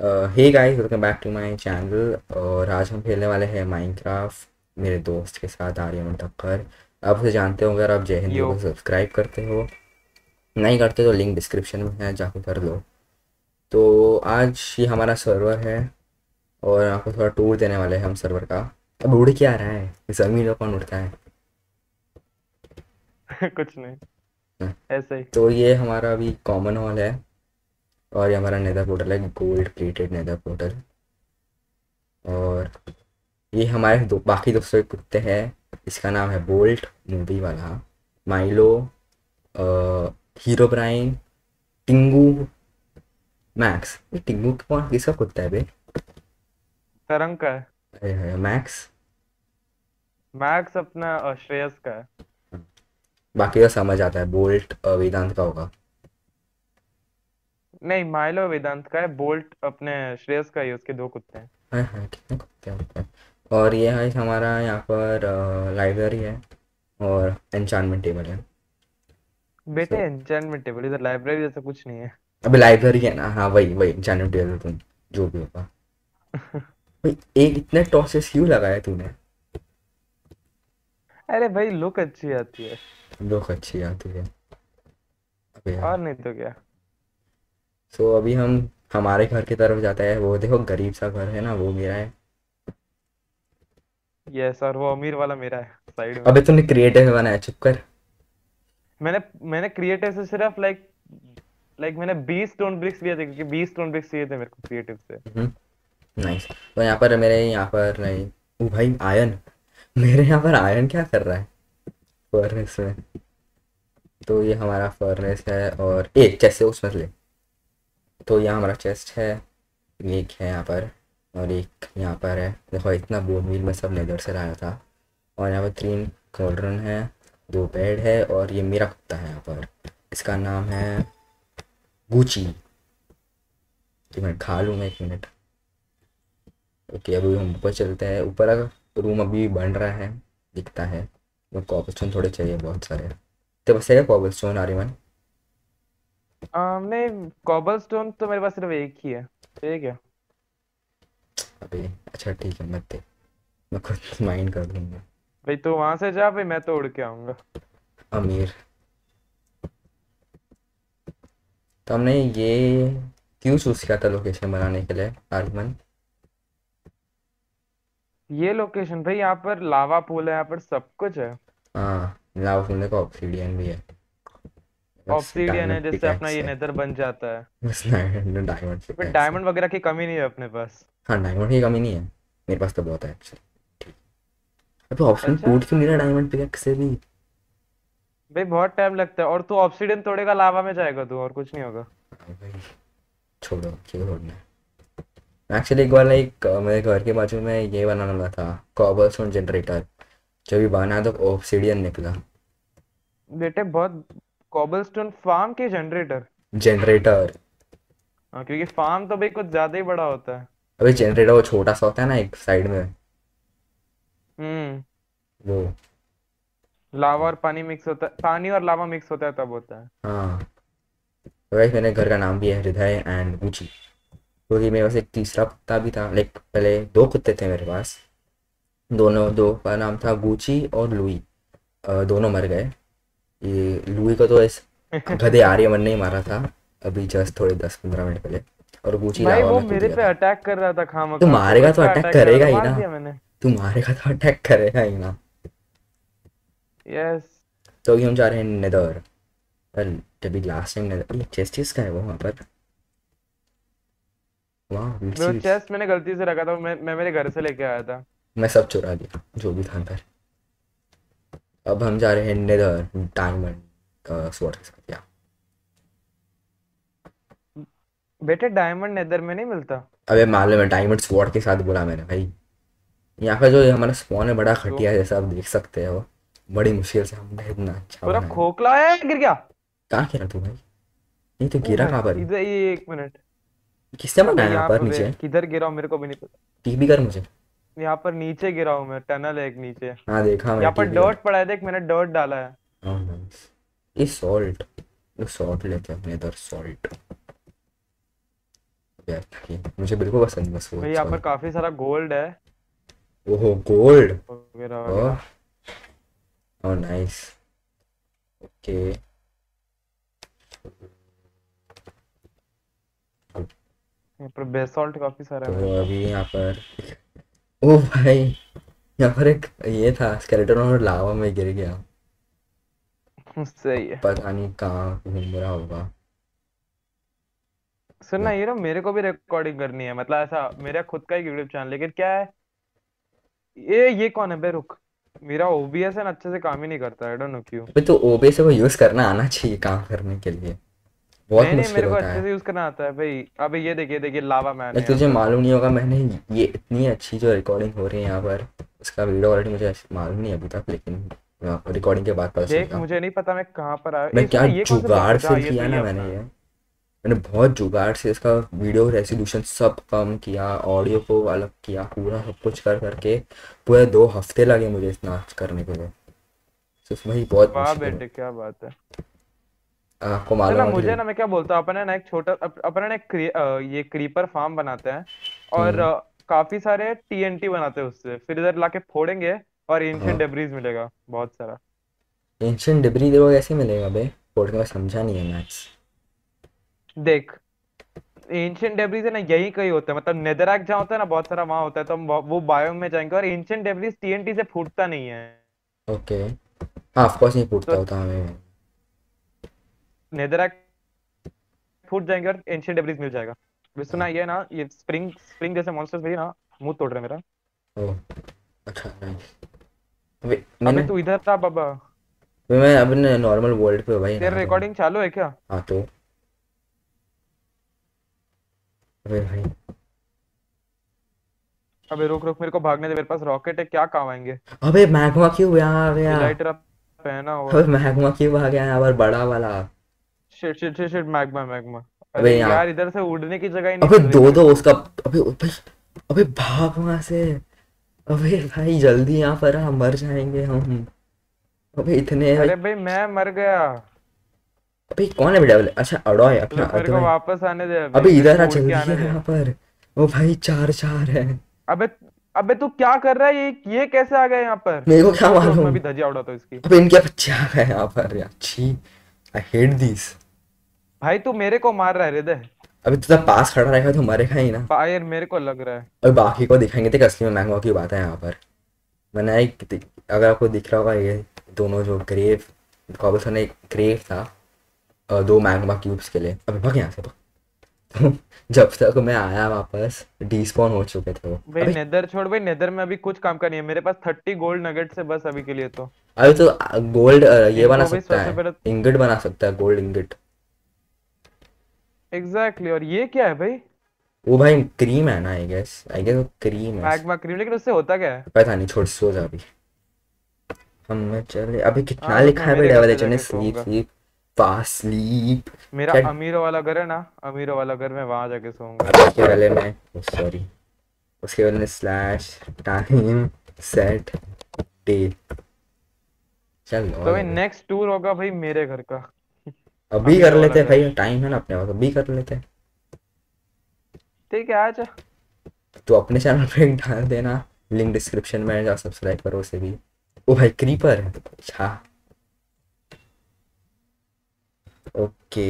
Hey guys welcome back to my channel और आज हम खेलने वाले हैं माइनक्राफ्ट मेरे दोस्त के साथ आर्यमन तक्कर आप उसे जानते होंगे अगर आप जय हिंद को सब्सक्राइब करते हो नहीं करते तो लिंक डिस्क्रिप्शन में है जाके कर लो तो आज ये हमारा सर्वर है और आपको थोड़ा टूर देने वाले हैं हम सर्वर का अब उड़ क्या रहा है जमीन पर कौन उठता है कुछ नहीं हाँ। ऐसे ही तो ये हमारा अभी कॉमन हॉल है और ये हमारा नेदर पोर्टल है गोल्ड प्लेटेड नेदर पोर्टल और ये हमारे दो, बाकी दोस्तों के कुत्ते हैं इसका नाम है बोल्ट मूवी वाला माइलो हीरो ब्राइन टिंगू मैक्स ये टिंगू कौन किसका कुत्ता है बे तरंग का है अरे है मैक्स मैक्स अपना श्रेयस का है बाकी का समझ आता है बोल्ट वेदांत का होगा नहीं माइलो वेदांत का है बोल्ट अपने श्रेयस का ही उसके दो कुत्ते हैं हाँ हाँ कितने कुत्ते हैं और ये है हमारा यहाँ पर लाइब्रेरी है और एन्चांटमेंट टेबल है बेटे so, टेबल इधर लाइब्रेरी जैसा कुछ नहीं है अभी लाइब्रेरी है ना हाँ वही वही एन्चांटमेंट टेबल तुम जो भी होगा भाई एक इतने टॉसेस क्यों लगाया तूने अरे भाई लुक अच्छी आती है लुक अच्छी आती है और नहीं तो क्या सो तो so, अभी हम हमारे घर की तरफ जाते हैं वो देखो गरीब सा घर है ना वो मेरा है यस सर वो अमीर वाला मेरा है साइड में अबे तूने क्रिएटिव बनाया चुप कर मैंने मैंने क्रिएटिव से सिर्फ लाइक लाइक मैंने 20 स्टोन ब्रिक्स लिए थे क्योंकि 20 स्टोन ब्रिक्स चाहिए थे मेरे को क्रिएटिव से नाइस हम्म, तो यहाँ पर मेरे यहाँ पर नहीं ओ भाई आयन मेरे यहाँ पर आयन क्या कर रहा है फर्नेस में तो ये हमारा फर्नेस है और ए जैसे उसमें ले तो यहाँ हमारा चेस्ट है एक है यहाँ पर और एक यहाँ पर है देखो इतना बोन मील में सब लेदर से लाया था और यहाँ पर तीन कॉल्ड्रन है दो बेड है और ये मेरा कुत्ता है यहाँ पर इसका नाम है गुची तो मैं खा लूँ मैं एक मिनट ओके अभी हम ऊपर चलते हैं ऊपर रूम अभी बन रहा है दिखता है कॉबल तो स्टोन थोड़े चाहिए बहुत सारे तो बस है कॉबल स्टोन आर्यमन um, नहीं कॉबलस्टोन तो मेरे पास सिर्फ एक ही है ठीक है अबे अच्छा ठीक है मैं ते मैं खुद माइंड कर दूंगा भाई तू तो वहां से जा भाई मैं तो उड़ के आऊंगा अमीर तो हमने ये क्यों चूज किया था लोकेशन बनाने के लिए आर्गमन ये लोकेशन भाई यहाँ पर लावा पूल है यहाँ पर सब कुछ है हाँ लावा पूल का ऑब्सिडियन भी है ऑब्सीडियन है जिससे अपना ये नेदर बन जाता है डायमंड पर डायमंड वगैरह की कमी नहीं है अपने पास हाँ डायमंड की कमी नहीं है मेरे पास तो बहुत है एक्चुअली अच्छा। अबे ऑप्शन अच्छा। टूट क्यों नहीं रहा डायमंड पिकैक्स से भी भाई बहुत टाइम लगता है और तू ऑब्सीडियन तोड़ेगा लावा में जाएगा तू और कुछ नहीं होगा हाँ भाई छोड़ो क्यों छोड़ना एक्चुअली एक बार लाइक मेरे घर के बाजू में ये बनाना था कॉबल स्टोन जनरेटर जो भी बना तो ऑब्सीडियन निकला बेटे बहुत कॉबलस्टोन फार्म के जनरेटर जनरेटर हाँ क्योंकि फार्म तो भाई कुछ ज्यादा ही बड़ा होता है अबे जनरेटर वो छोटा सा होता है ना एक साइड में हम्म वो लावा और पानी मिक्स होता है पानी और लावा मिक्स होता है तब होता है हाँ वैसे तो मैंने घर का नाम भी है हृदय एंड ऊंची क्योंकि तो मेरे पास एक तीसरा कुत्ता भी था लाइक पहले दो कुत्ते थे मेरे पास दोनों दो का नाम था गुची और लुई दोनों मर गए ये लुई का तो ऐसे गधे आ आर्यमन ने ही मारा था अभी जस्ट थोड़े दस पंद्रह मिनट पहले और गुची भाई वो मेरे पे अटैक कर रहा था खामा तू मारेगा तो अटैक तो करेगा ही ना तू मारेगा तो अटैक करेगा ही ना यस तो अभी हम जा रहे हैं नेदर पर तभी लास्ट टाइम नेदर ये चेस्ट चीज का है वो वहां पर वाह वो चेस्ट मैंने गलती से रखा था मैं मैं मेरे घर से लेके आया था मैं सब चुरा लिया जो भी था अंदर अब हम जा रहे हैं नेदर डायमंड स्वॉर्ड के साथ या बेटे डायमंड नेदर में नहीं मिलता अबे मालूम है डायमंड स्वॉर्ड के साथ बोला मैंने भाई यहाँ पे जो हमारा स्पॉन है बड़ा तो- खटिया है जैसा आप देख सकते हो बड़ी मुश्किल से हमने इतना अच्छा पूरा खोखला है गिर गया कहाँ गिरा तू भाई नहीं तो गिरा कहाँ पर इधर ये एक मिनट किसने बनाया यहाँ पर नीचे किधर गिरा मेरे को भी नहीं पता टीवी कर मुझे यहाँ पर नीचे गिरा हूँ मैं टनल है एक नीचे हाँ देखा मैं यहाँ पर डर्ट पड़ा है देख मैंने डर्ट डाला है हाँ, हाँ। ये सॉल्ट सॉल्ट लेते हैं अपने इधर सॉल्ट मुझे बिल्कुल पसंद नहीं भाई यहाँ पर काफी सारा गोल्ड है ओहो गोल्ड ओह नाइस ओके यहाँ पर बेसॉल्ट काफी सारा है तो अभी यहाँ पर ओ भाई यहाँ पर एक ये था स्केलेटन और लावा में गिर गया सही है पता नहीं कहाँ घूम रहा होगा सुनना ये ना मेरे को भी रिकॉर्डिंग करनी है मतलब ऐसा मेरा खुद का ही यूट्यूब चैनल लेकिन क्या है ये ये कौन है बे रुक मेरा ओबीएस है ना अच्छे से काम ही नहीं करता आई डोंट नो क्यों तो ओबीएस को यूज करना आना चाहिए काम करने के लिए बहुत मुश्किल होता है यूज करना आता है भाई अबे ये देखिए देखिए लावा मैन तुझे मालूम नहीं होगा मैंने ये इतनी अच्छी जो रिकॉर्डिंग हो रही है यहाँ पर उसका वीडियो ऑलरेडी मुझे मालूम नहीं अभी तक लेकिन रिकॉर्डिंग के बाद पता चला मुझे नहीं पता मैं कहाँ पर आया मैं क्या जुगाड़ से किया तो ना मैंने ये मैंने बहुत जुगाड़ से इसका वीडियो रेजोल्यूशन सब कम किया ऑडियो को अलग किया पूरा सब कुछ कर करके पूरे दो हफ्ते लगे मुझे इस नाच करने के लिए सिर्फ वही बहुत बेटे क्या बात है आपको मालूम है मुझे ना मैं क्या बोलता हूँ अपने ना एक छोटा अपने ना एक क्री, ये क्रीपर फार्म बनाते हैं और हम्म। काफी सारे टीएनटी बनाते हैं उससे फिर इधर लाके फोड़ेंगे और एंशियंट डेब्रीज हाँ। मिलेगा बहुत सारा एंशियंट डिब्री देखो कैसे मिलेगा बे फोड़ का समझा नहीं है मैक्स देख एंशियंट डेब्रीज है ना यही कहीं होता है मतलब नेदरैक जहाँ होता है ना बहुत सारा वहां होता है तो हम वो बायोम में जाएंगे और एंशियंट डेब्रीज टीएनटी से फूटता नहीं है ओके हां ऑफ कोर्स नहीं फूटता तो होता हमें नेदरैक फूट जाएंगे और एंशियन डेब्रिस मिल जाएगा सुना हाँ। ये ना ये स्प्रिंग स्प्रिंग जैसे मॉन्स्टर्स भी ना मुंह तोड़ रहे मेरा ओ अच्छा मैंने तू इधर था बाबा मैं अब नॉर्मल वर्ल्ड पे भाई तेरा रिकॉर्डिंग चालू है क्या हां तो अबे भाई अबे रुक रुक मेरे को भागने दे मेरे पास रॉकेट है क्या काम आएंगे अबे मैग्मा क्यों यहां आ गया लाइटर पहना हुआ अबे मैग्मा क्यों आ गया यहां पर बड़ा वाला shit shit shit shit magma magma अबे यार, यार इधर से उड़ने की जगह ही नहीं अबे दो दो उसका अबे अबे अबे भाग वहां से अबे भाई जल्दी यहाँ पर हम मर जाएंगे हम अबे इतने अरे भाई मैं मर गया अबे कौन है बेटा अच्छा अड़ो है अपना मेरे को वापस आने दे अबे इधर आ जल्दी यहाँ पर ओ भाई चार चार है अबे अबे तू क्या कर रहा है ये ये कैसे आ गया यहाँ पर मेरे को क्या मालूम अभी धजिया उड़ा तो इसकी अबे इनके बच्चे आ गए यहाँ पर यार छी आई हेट दिस भाई तू मेरे को मार रहा है हृदय अभी तू तो पास खड़ा रहेगा तो मारेगा ही ना फायर मेरे को लग रहा है और बाकी को दिखाएंगे तो असली में मैंगो की बात है यहाँ पर मैंने एक अगर आपको दिख रहा होगा ये दोनों जो ग्रेव कॉबलस्टोन एक ग्रेव था दो मैंगमा क्यूब्स के लिए अभी भाग यहाँ से तो जब तक मैं आया वापस डिस्पॉन हो चुके थे भाई नेदर छोड़ भाई नेदर में अभी कुछ काम का नहीं है मेरे पास थर्टी गोल्ड नगेट से बस अभी के लिए तो अभी तो गोल्ड ये बना सकता है इंगट बना सकता है गोल्ड इंगट एग्जैक्टली और ये क्या है भाई वो भाई क्रीम है ना आई गेस आई गेस वो क्रीम है मैग्मा क्रीम लेकिन उससे होता क्या है पता नहीं छोड़ सो जा अभी हम मैं चले अभी कितना हाँ, लिखा है भाई डेवल एच ने स्लीप स्लीप पास स्लीप मेरा क्या... अमीरों वाला घर है ना अमीरों वाला घर में वहां जाके सोऊंगा उसके पहले मैं सॉरी उसके में स्लैश टाइम सेट डे चलो तो भाई नेक्स्ट टूर होगा भाई मेरे घर का अभी कर तो लेते हैं भाई टाइम है ना अपने पास अभी कर लेते हैं ठीक है आज तो अपने चैनल पे डाल देना लिंक डिस्क्रिप्शन में जा सब्सक्राइब करो उसे भी ओ भाई क्रीपर है अच्छा ओके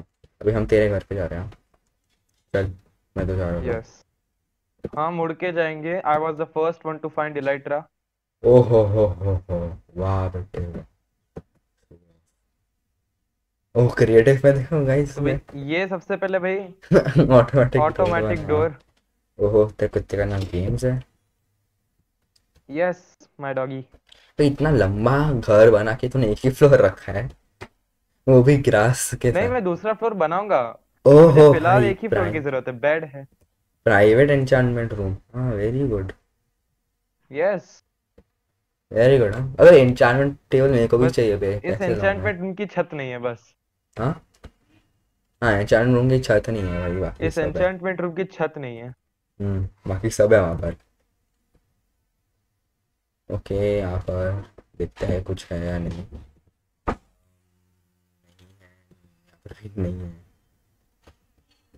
अभी हम तेरे घर पे जा रहे हैं चल मैं तो जा रहा हूँ यस हाँ मुड़ के जाएंगे I was the first one to find elytra ओहो हो हो हो वाह बेटे ओ क्रिएटिव में देखो गाइस तो ये सबसे पहले भाई ऑटोमेटिक ऑटोमेटिक डोर ओहो तेरे कुत्ते का नाम गेम्स है यस माय डॉगी तो इतना लंबा घर बना के तूने एक ही फ्लोर रखा है वो भी ग्रास के नहीं मैं दूसरा फ्लोर बनाऊंगा ओहो फिलहाल एक ही फ्लोर की जरूरत है बेड है प्राइवेट एन्चेंटमेंट रूम हां very good yes very good अबे एन्चेंटमेंट टेबल मेरे को भी चाहिए बे इस एन्चेंटमेंट रूम की छत नहीं है बस हाँ हाँ एन्चेंटमेंट रूम की छत नहीं है भाई बाकी इस एन्चेंटमेंट रूम की छत नहीं है हम्म बाकी सब है वहाँ पर ओके यहाँ पर देखते हैं कुछ है या नहीं नहीं है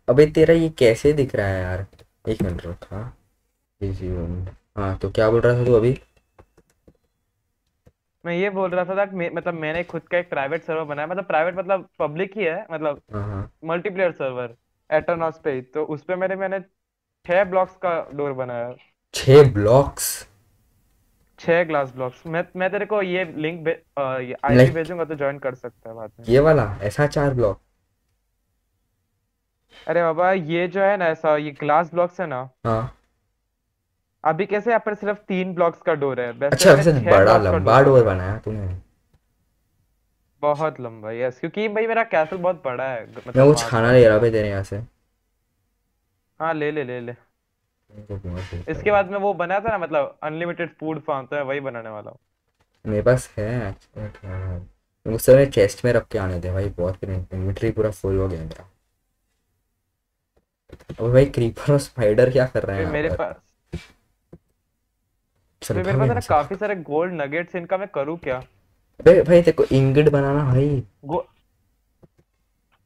अबे तेरा ये कैसे दिख रहा है यार एक मिनट रुक हाँ हाँ तो क्या बोल रहा था तू अभी मैं ये बोल रहा था दैट मतलब मैंने खुद का एक प्राइवेट सर्वर बनाया मतलब प्राइवेट मतलब पब्लिक ही है मतलब मल्टीप्लेयर सर्वर एटरनॉस पे तो उस पे मैंने मैंने छह ब्लॉक्स का डोर बनाया छह ब्लॉक्स छह ग्लास ब्लॉक्स मैं मैं तेरे को ये लिंक आईडी भेजूंगा तो ज्वाइन कर सकता है बाद में ये वाला ऐसा चार ब्लॉक अरे बाबा ये जो है ना ऐसा ये ग्लास ब्लॉक्स है ना हाँ अभी कैसे यहाँ पर सिर्फ तीन ब्लॉक्स का डोर है वैसे अच्छा वैसे बड़ा लंबा डोर बनाया तूने बहुत लंबा यस क्योंकि भाई मेरा कैसल बहुत बड़ा है मतलब मैं कुछ खाना ले रहा भाई तेरे यहाँ से हाँ ले ले ले ले इसके बाद में वो बनाया था ना मतलब अनलिमिटेड फूड फार्म तो मैं वही बनाने वाला हूँ मेरे पास है मुझे मैं चेस्ट में रख के आने दे भाई बहुत इन्वेंटरी पूरा फुल हो गया मेरा अब भाई क्रीपर और स्पाइडर क्या कर रहे हैं मेरे पास सर मेरे पास ना काफी सारे गोल्ड नगेट्स इनका मैं करूं क्या बे भाई तेरे को इंगट बनाना भाई गो...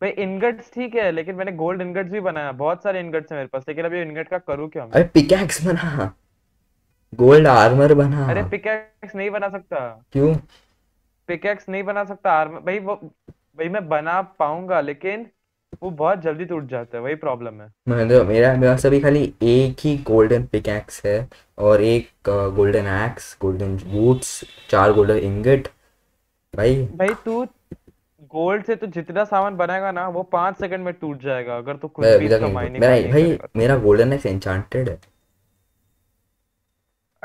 भाई इंगट्स ठीक है लेकिन मैंने गोल्ड इंगट्स भी बनाया बहुत सारे इंगट्स हैं मेरे पास लेकिन अभी इंगट का करूं क्या मैं अरे पिकैक्स बना गोल्ड आर्मर बना अरे पिकैक्स नहीं बना सकता क्यों पिकैक्स नहीं बना सकता आर्मर भाई वो भाई मैं बना पाऊंगा लेकिन वो बहुत जल्दी टूट जाता है वही प्रॉब्लम है मतलब मेरा मेरा सभी खाली एक ही गोल्डन पिकैक्स है और एक गोल्डन एक्स गोल्डन बूट्स चार गोल्डन इंगट भाई भाई तू गोल्ड से तो जितना सामान बनाएगा ना वो पांच सेकंड में टूट जाएगा अगर तो कुछ भी इसका माइनिंग भाई भाई मेरा गोल्डन एक्स एन्चांटेड है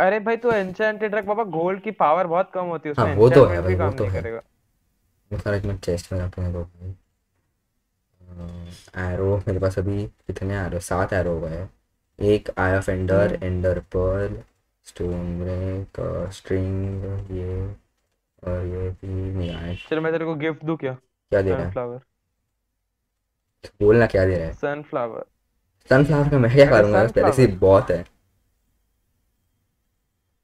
अरे भाई तो एन्चांटेड रख बाबा गोल्ड की पावर बहुत कम होती है उसमें हाँ, वो तो है भाई वो तो है वो सारा चेस्ट में रखने दो भाई एरो मेरे पास अभी कितने एरो सात एरो हो गए एक eye of ender ender pearl stone break string ये और ये भी नहीं आए चल मैं तेरे को गिफ्ट दूं क्या क्या दे रहा है सनफ्लावर बोलना क्या दे रहा है सनफ्लावर सनफ्लावर का मैं क्या करूंगा पहले से बहुत है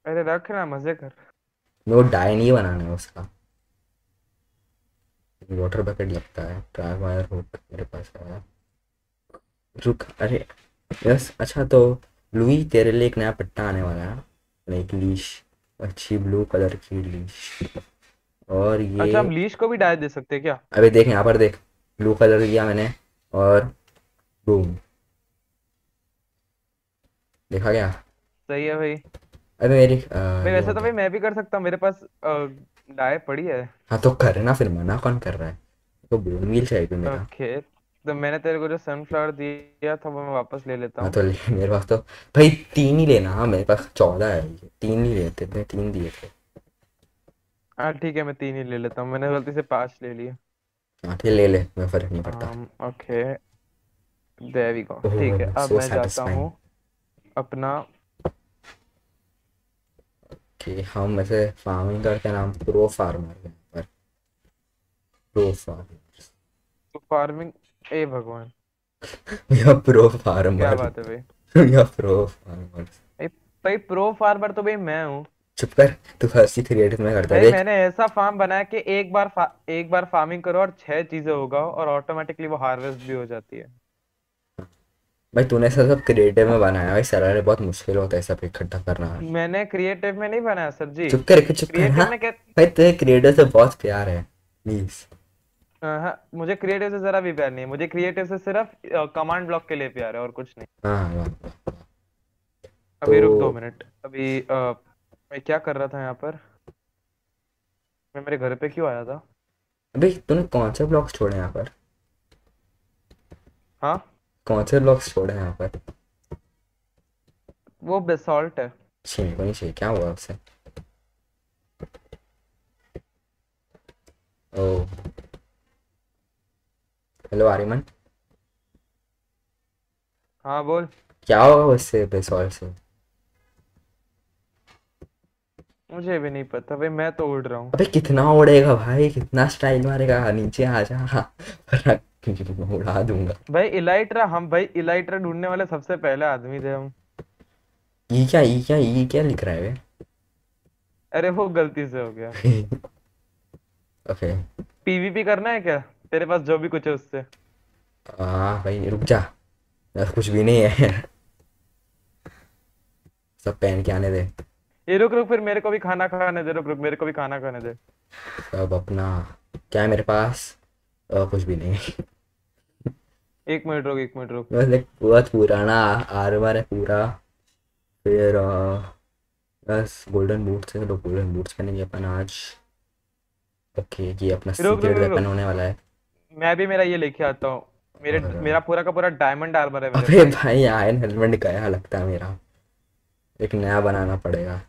अरे रख ना मजे कर नो डाई नहीं बनाना है उसका वाटर बकेट लगता है ट्राई वायर हुक मेरे पास आया रुक अरे यस अच्छा तो लुई तेरे लिए एक नया पट्टा आने वाला है लाइक लीश अच्छी ब्लू कलर की लीश और ये अच्छा हम लीश को भी डाय दे सकते हैं क्या अबे देख यहाँ पर देख ब्लू कलर लिया मैंने और बूम देखा गया सही है भाई अरे मेरी आ, मैं वैसे तो भाई मैं भी कर सकता हूँ मेरे पास आ, डाय पड़ी है हाँ तो कर ना फिर मना कौन कर रहा है तो बोन मिल चाहिए तो मेरा ओके तो मैंने तेरे को जो सनफ्लावर दिया था वो मैं वापस ले लेता हाँ, हूँ तो ले, मेरे पास तो भाई तीन ही लेना हाँ मेरे पास चौदह है तीन ही लेते थे तीन दिए थे हाँ ठीक है मैं तीन ही ले लेता हूँ मैंने गलती से पांच ले लिए हाँ ठीक ले ले मैं फर्क नहीं पड़ता हाँ, ओके देयर वी ठीक है अब मैं जाता हूँ अपना कि हम ऐसे फार्मिंग करते हैं नाम प्रो फार्मर है पर प्रो फार्मर तो फार्मिंग ए भगवान या प्रो फार्मर क्या बात है भाई या प्रो फार्मर भाई प्रो फार्मर तो भाई मैं हूँ चुप कर तू हंसी क्रिएटिव में करता है मैंने ऐसा फार्म बनाया कि एक बार एक बार फार्मिंग करो और छह चीजें होगा और ऑटोमेटिकली वो हार्वेस्ट भी हो जाती है भाई तूने ऐसा सब क्रिएटिव में बनाया भाई सर अरे बहुत मुश्किल होता है सब इकट्ठा करना मैंने क्रिएटिव में नहीं बनाया सर जी चुप कर चुप कर हाँ? भाई तुझे क्रिएटिव से बहुत प्यार है प्लीज हाँ, हाँ मुझे क्रिएटिव से जरा भी प्यार नहीं है मुझे क्रिएटिव से सिर्फ कमांड ब्लॉक के लिए प्यार है और कुछ नहीं हाँ, हाँ। अभी रुक तो दो मिनट अभी मैं क्या कर रहा था यहाँ पर मैं मेरे घर पे क्यों आया था अभी तूने कौन से ब्लॉक्स छोड़े यहाँ पर हाँ कौन से ब्लॉक्स छोड़े यहाँ पर वो बेसॉल्ट है छे को नहीं क्या हुआ आपसे ओ हेलो आर्यमन हाँ बोल क्या हुआ उससे बेसॉल्ट से मुझे भी नहीं पता भाई मैं तो उड़ रहा हूँ अबे कितना उड़ेगा भाई कितना स्टाइल मारेगा नीचे आ जा उड़ा दूंगा भाई इलाइट्रा हम भाई इलाइट्रा ढूंढने वाले सबसे पहले आदमी थे हम ये क्या ये क्या ये क्या लिख रहा है वे? अरे वो गलती से हो गया ओके पीवीपी करना है क्या तेरे पास जो भी कुछ है उससे हाँ भाई रुक जा कुछ भी नहीं है सब पहन के आने दे ये रुक रुक फिर मेरे को भी खाना खाने दे रुक रुक मेरे को भी खाना खाने दे अब अपना क्या है मेरे पास आ, कुछ भी नहीं एक मिनट रुक एक मिनट रुक बस एक बहुत पुराना आर्मर है पूरा फिर आ, बस गोल्डन बूट्स है तो गोल्डन बूट्स पहनेंगे अपन आज ओके ये अपना सीक्रेट वेपन होने वाला है मैं भी मेरा ये लेके आता हूँ मेरे मेरा पूरा का पूरा डायमंड आर्मर है मेरे अबे भाई आयरन हेलमेट गया लगता है मेरा एक नया बनाना पड़ेगा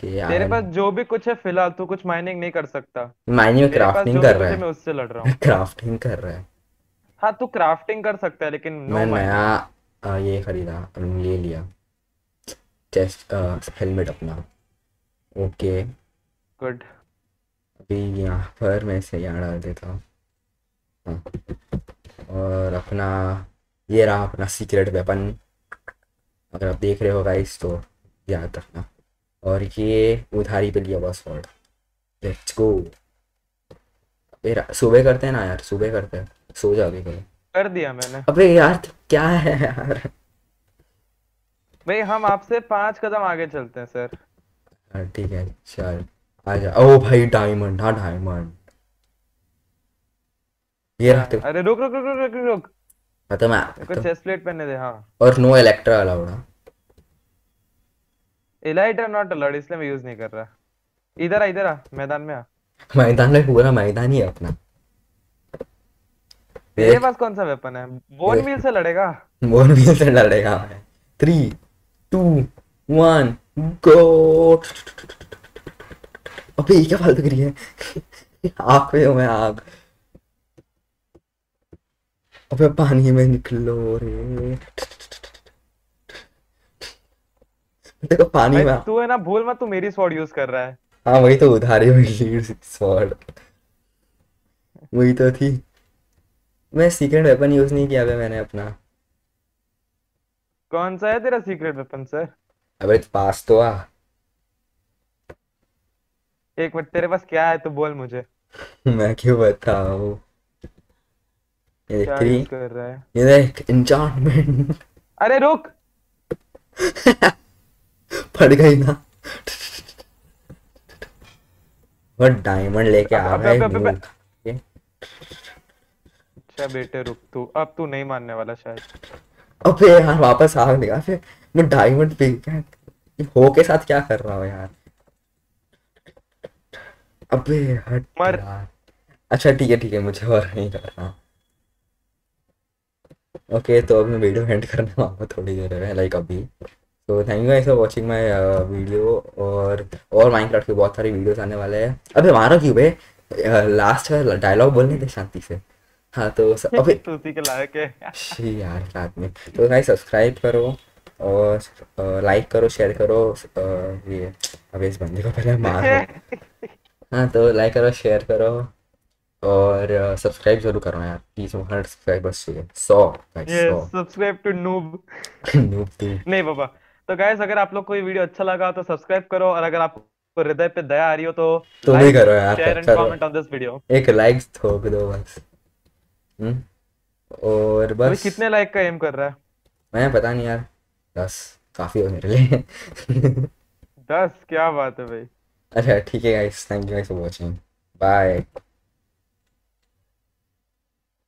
कि यार तेरे पास जो भी कुछ है फिलहाल तू कुछ माइनिंग नहीं कर सकता माइनिंग तेरे पास क्राफ्टिंग जो कर भी रहा कुछ है है मैं उससे लड़ रहा हूँ क्राफ्टिंग कर रहा है हाँ तू क्राफ्टिंग कर सकता है लेकिन नो मैं नया माइनिंग ये खरीदा अम, ये लिया चेस्ट हेलमेट अपना ओके गुड अभी यहाँ पर मैं इसे यहाँ डाल देता हूँ हाँ और अपना ये रहा अपना सीक्रेट वेपन अगर आप देख रहे हो गाइस तो याद रखना और ये उधारी पे लिया हुआ स्वॉर्ड लेट्स गो अबे सुबह करते हैं ना यार सुबह करते हैं सो जा अभी कर दिया मैंने अबे यार तो क्या है यार भाई हम आपसे पांच कदम आगे चलते हैं सर हाँ, ठीक है चल आ जा ओ भाई डायमंड हाँ डायमंड ये रहते अरे रुक रुक रुक रुक रुक रुक खत्म है कुछ चेस्ट प्लेट पहनने दे हाँ और नो इलेक्ट्रा अलाउड हाँ इलाइट आर नॉट अलर्ट इसलिए मैं यूज नहीं कर रहा इधर आ इधर आ मैदान में आ मैदान में पूरा मैदान ही है अपना तेरे पास कौन सा वेपन है बोन मिल से लड़ेगा बोन मिल से लड़ेगा थ्री टू वन गो अबे ये क्या फालतू करी है आग पे मैं आग अबे पानी में निकलो रे देखो पानी में तू है ना भूल मत तू मेरी स्वॉर्ड यूज कर रहा है हाँ वही तो उधारी हुई लीड स्वॉर्ड वही तो थी मैं सीक्रेट वेपन यूज नहीं किया मैंने अपना कौन सा है तेरा सीक्रेट वेपन सर अबे पास तो आ एक मिनट तेरे पास क्या है तो बोल मुझे मैं क्यों बताऊ ये देख कर रहा है ये देख एन्चेंटमेंट अरे रुक फट गई ना वो डायमंड लेके आ गए अच्छा बेटे रुक तू अब तू नहीं मानने वाला शायद अबे यार वापस आ गया फिर मैं डायमंड पी क्या हो के साथ क्या कर रहा हूँ यार अबे हट मर अच्छा ठीक है ठीक है मुझे और नहीं करना ओके तो अब मैं वीडियो एंड करने वाला थोड़ी देर में लाइक अभी तो thank you guys for watching my video और और माइनक्राफ्ट के बहुत सारे वीडियोस आने वाले हैं अबे मारो क्यों बे लास्ट का डायलॉग बोलने दे शांति से हाँ तो अबे तूती के लायक है शी यार साथ में तो गाइस सब्सक्राइब करो और लाइक करो शेयर करो ये अबे इस बंदे को पहले मारो हाँ तो लाइक करो शेयर करो और सब्सक्राइब जरूर करो यार प्लीज हंड्रेड सब्सक्राइबर्स चाहिए सौ subscribe to noob noob to नहीं बाबा तो गैस अगर आप लोग को ये वीडियो अच्छा लगा तो सब्सक्राइब करो और अगर आपको हृदय पे दया आ रही हो तो तुम तो ही करो यार share and comment on this video एक लाइक ठोक दो बस हम्म? और बस कितने लाइक का एम कर रहा है मैं पता नहीं यार दस काफी हो मेरे लिए दस क्या बात है भाई अच्छा ठीक है guys thank you guys for watching bye